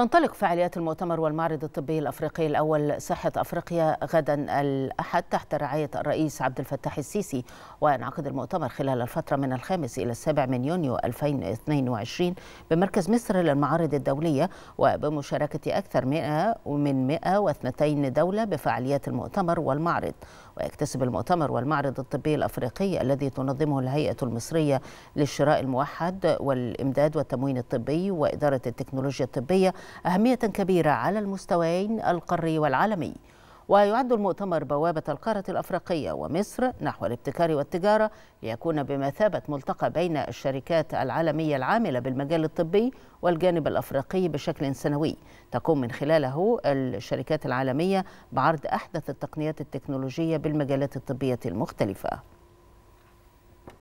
تنطلق فعاليات المؤتمر والمعرض الطبي الافريقي الاول صحه افريقيا غدا الاحد تحت رعايه الرئيس عبد الفتاح السيسي وينعقد المؤتمر خلال الفتره من الخامس الى السابع من يونيو 2022 بمركز مصر للمعارض الدوليه وبمشاركه اكثر من 102 دوله بفعاليات المؤتمر والمعرض ويكتسب المؤتمر والمعرض الطبي الافريقي الذي تنظمه الهيئه المصريه للشراء الموحد والامداد والتموين الطبي واداره التكنولوجيا الطبيه أهمية كبيرة على المستويين القاري والعالمي ويعد المؤتمر بوابة القارة الأفريقية ومصر نحو الابتكار والتجارة ليكون بمثابة ملتقى بين الشركات العالمية العاملة بالمجال الطبي والجانب الأفريقي بشكل سنوي تقوم من خلاله الشركات العالمية بعرض أحدث التقنيات التكنولوجية بالمجالات الطبية المختلفة